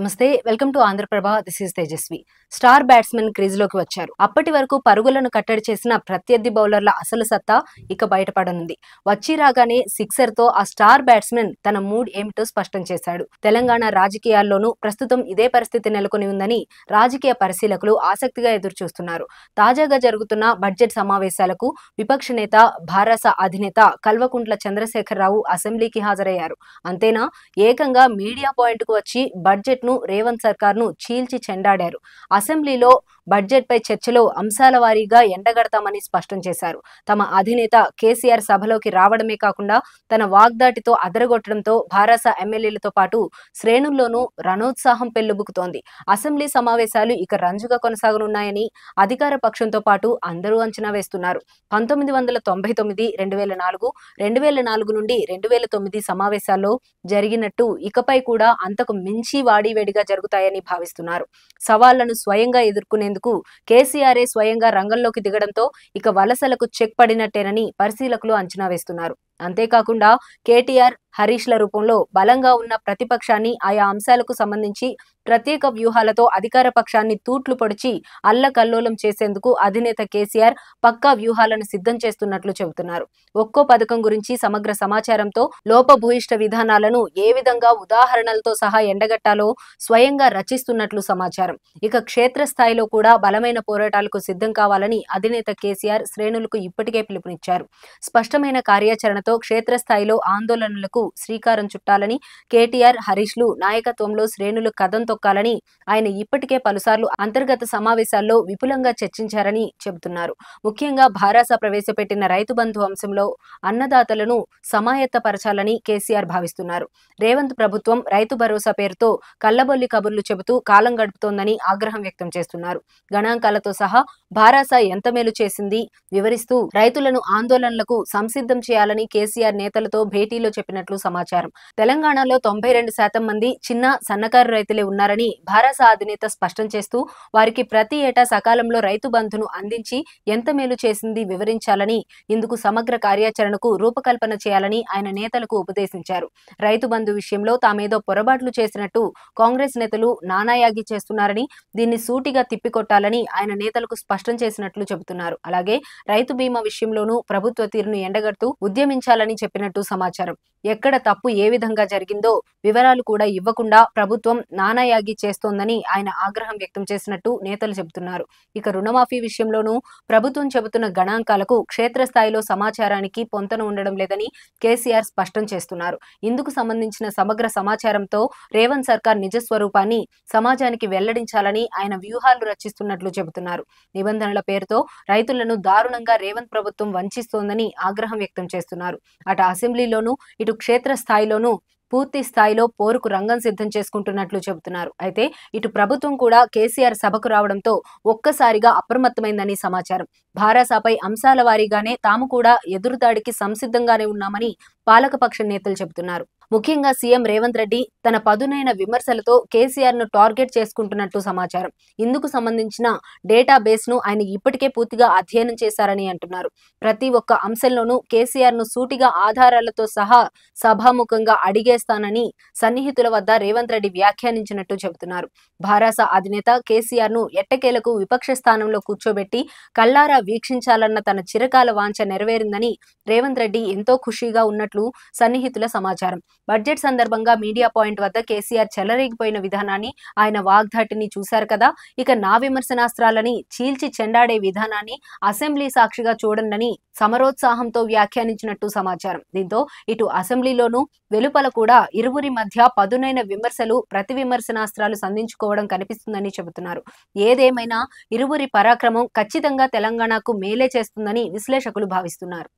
నమస్తే welcome to Andhra Prabha this is Tejaswi star batsmen crease లోకి వచ్చారు అప్పటి వరకు పరుగులను కట్టడి చేసిన ప్రత్యర్థి బౌలర్ల అసలు సత్తా ఇక బయటపడనుంది వచ్చి రాగానే సిక్సర్తో ఆ స్టార్ బ్యాట్స్మెన్ తన మూడ్ ఏమిటో స్పష్టం చేశాడు తెలంగాణ రాజకీయాల్లోనూ ప్రస్తుతం ఇదే పరిస్థితి నెలకొని ఉందని రాజకీయ పరిశీలకులు ఆసక్తిగా ఎదురుచూస్తున్నారు తాజాగా జరుగుతున్న బడ్జెట్ సమావేశాలకు విపక్ష నేత భారస అధినేత కల్వకుంట్ల చంద్రశేఖరరావు అసెంబ్లీకి హాజరయ్యారు అంతేనా ఏకంగా మీడియా పాయింట్కు వచ్చి బడ్జెట్ ను రేవంత్ ను చీల్చి చెండాడారు అసెంబ్లీలో బడ్జెట్పై చర్చలో అంశాల వారీగా ఎండగడతామని స్పష్టం చేశారు తమ అధినేత కేసీఆర్ సభలోకి రావడమే కాకుండా తన వాగ్దాటితో అదరగొట్టడంతో భారస ఎమ్మెల్యేలతో పాటు శ్రేణుల్లోనూ రణోత్సాహం పెల్లుబుకుతోంది అసెంబ్లీ సమావేశాలు ఇక రంజుగా కొనసాగనున్నాయని అధికార పక్షంతో పాటు అందరూ అంచనా వేస్తున్నారు పంతొమ్మిది వందల తొంభై తొమ్మిది రెండు వేల నాలుగు రెండు వేల నాలుగు నుండి రెండు వేల తొమ్మిది సమావేశాల్లో జరిగినట్టు ఇకపై కూడా అంతకు మించి వాడి వేడివేడిగా జరుగుతాయని భావిస్తున్నారు సవాళ్లను స్వయంగా ఎదుర్కొనేందుకు కేసీఆర్ఏ స్వయంగా రంగంలోకి దిగడంతో ఇక వలసలకు చెక్ పడినట్టేనని పరిశీలకులు అంచనా వేస్తున్నారు అంతేకాకుండా కేటీఆర్ హరీష్ల రూపంలో బలంగా ఉన్న ప్రతిపక్షాన్ని ఆయా అంశాలకు సంబంధించి ప్రత్యేక వ్యూహాలతో అధికార పక్షాన్ని తూట్లు పొడిచి అల్లకల్లోలం చేసేందుకు అధినేత కేసీఆర్ పక్కా వ్యూహాలను సిద్ధం చేస్తున్నట్లు చెబుతున్నారు ఒక్కో పథకం గురించి సమగ్ర సమాచారంతో లోపభూయిష్ట విధానాలను ఏ విధంగా ఉదాహరణలతో సహా ఎండగట్టాలో స్వయంగా రచిస్తున్నట్లు సమాచారం ఇక క్షేత్రస్థాయిలో కూడా బలమైన పోరాటాలకు సిద్ధం కావాలని అధినేత కేసీఆర్ శ్రేణులకు ఇప్పటికే పిలుపునిచ్చారు స్పష్టమైన కార్యాచరణ చర్యలతో క్షేత్రస్థాయిలో ఆందోళనలకు శ్రీకారం చుట్టాలని కేటీఆర్ హరీష్లు నాయకత్వంలో శ్రేణులు కథం తొక్కాలని ఆయన ఇప్పటికే పలుసార్లు అంతర్గత సమావేశాల్లో విపులంగా చర్చించారని చెబుతున్నారు ముఖ్యంగా భారాస ప్రవేశపెట్టిన రైతు బంధు అంశంలో అన్నదాతలను సమాయత్తపరచాలని కేసీఆర్ భావిస్తున్నారు రేవంత్ ప్రభుత్వం రైతు భరోసా పేరుతో కళ్లబొల్లి కబుర్లు చెబుతూ కాలం గడుపుతోందని ఆగ్రహం వ్యక్తం చేస్తున్నారు గణాంకాలతో సహా భారాస ఎంత మేలు చేసింది వివరిస్తూ రైతులను ఆందోళనలకు సంసిద్ధం చేయాలని కేసీఆర్ నేతలతో భేటీలో చెప్పినట్లు సమాచారం తెలంగాణలో తొంభై రెండు శాతం మంది చిన్న సన్నకారు రైతులే ఉన్నారని భారస అధినేత స్పష్టం చేస్తూ వారికి ప్రతి ఏటా సకాలంలో రైతు బంధును అందించి ఎంత మేలు చేసింది వివరించాలని ఇందుకు సమగ్ర కార్యాచరణకు రూపకల్పన చేయాలని ఆయన నేతలకు ఉపదేశించారు రైతు బంధు విషయంలో తామేదో పొరపాట్లు చేసినట్టు కాంగ్రెస్ నేతలు నానాయాగి చేస్తున్నారని దీన్ని సూటిగా తిప్పికొట్టాలని ఆయన నేతలకు స్పష్టం చేసినట్లు చెబుతున్నారు అలాగే రైతు బీమా విషయంలోనూ ప్రభుత్వ తీరును ఎండగడుతూ ఉద్యమించి వివరించాలని చెప్పినట్టు సమాచారం ఎక్కడ తప్పు ఏ విధంగా జరిగిందో వివరాలు కూడా ఇవ్వకుండా ప్రభుత్వం నానాయాగి చేస్తోందని ఆయన ఆగ్రహం వ్యక్తం చేసినట్టు నేతలు చెబుతున్నారు ఇక రుణమాఫీ విషయంలోనూ ప్రభుత్వం చెబుతున్న గణాంకాలకు క్షేత్రస్థాయిలో సమాచారానికి పొంతన ఉండడం లేదని కేసీఆర్ స్పష్టం చేస్తున్నారు ఇందుకు సంబంధించిన సమగ్ర సమాచారంతో రేవంత్ సర్కార్ నిజస్వరూపాన్ని సమాజానికి వెల్లడించాలని ఆయన వ్యూహాలు రచిస్తున్నట్లు చెబుతున్నారు నిబంధనల పేరుతో రైతులను దారుణంగా రేవంత్ ప్రభుత్వం వంచిస్తోందని ఆగ్రహం వ్యక్తం చేస్తున్నారు చేశారు అటు అసెంబ్లీలోనూ ఇటు క్షేత్ర స్థాయిలోనూ పూర్తి స్థాయిలో పోరుకు రంగం సిద్ధం చేసుకుంటున్నట్లు చెబుతున్నారు అయితే ఇటు ప్రభుత్వం కూడా కేసీఆర్ సభకు రావడంతో ఒక్కసారిగా అప్రమత్తమైందని సమాచారం భారాసాపై అంశాల వారీగానే తాము కూడా ఎదురుదాడికి సంసిద్ధంగానే ఉన్నామని పాలకపక్ష నేతలు చెబుతున్నారు ముఖ్యంగా సీఎం రేవంత్ రెడ్డి తన పదునైన విమర్శలతో కేసీఆర్ ను టార్గెట్ చేసుకుంటున్నట్టు సమాచారం ఇందుకు సంబంధించిన డేటా బేస్ ను ఆయన ఇప్పటికే పూర్తిగా అధ్యయనం చేశారని అంటున్నారు ప్రతి ఒక్క అంశంలోనూ కేసీఆర్ ను సూటిగా ఆధారాలతో సహా సభాముఖంగా అడిగేస్తానని సన్నిహితుల వద్ద రేవంత్ రెడ్డి వ్యాఖ్యానించినట్టు చెబుతున్నారు భారాస అధినేత కేసీఆర్ ను ఎట్టకేలకు విపక్ష స్థానంలో కూర్చోబెట్టి కల్లారా వీక్షించాలన్న తన చిరకాల వాంఛ నెరవేరిందని రేవంత్ రెడ్డి ఎంతో ఖుషీగా ఉన్నట్లు సన్నిహితుల సమాచారం బడ్జెట్ సందర్భంగా మీడియా పాయింట్ వద్ద కేసీఆర్ చెలరేగిపోయిన విధానాన్ని ఆయన వాగ్దాటిని చూశారు కదా ఇక నా విమర్శనాస్త్రాలని చీల్చి చెండాడే విధానాన్ని అసెంబ్లీ సాక్షిగా చూడండి సమరోత్సాహంతో వ్యాఖ్యానించినట్టు సమాచారం దీంతో ఇటు అసెంబ్లీలోనూ వెలుపల కూడా ఇరువురి మధ్య పదునైన విమర్శలు ప్రతి విమర్శనాస్త్రాలు సంధించుకోవడం కనిపిస్తుందని చెబుతున్నారు ఏదేమైనా ఇరువురి పరాక్రమం ఖచ్చితంగా తెలంగాణకు మేలే చేస్తుందని విశ్లేషకులు భావిస్తున్నారు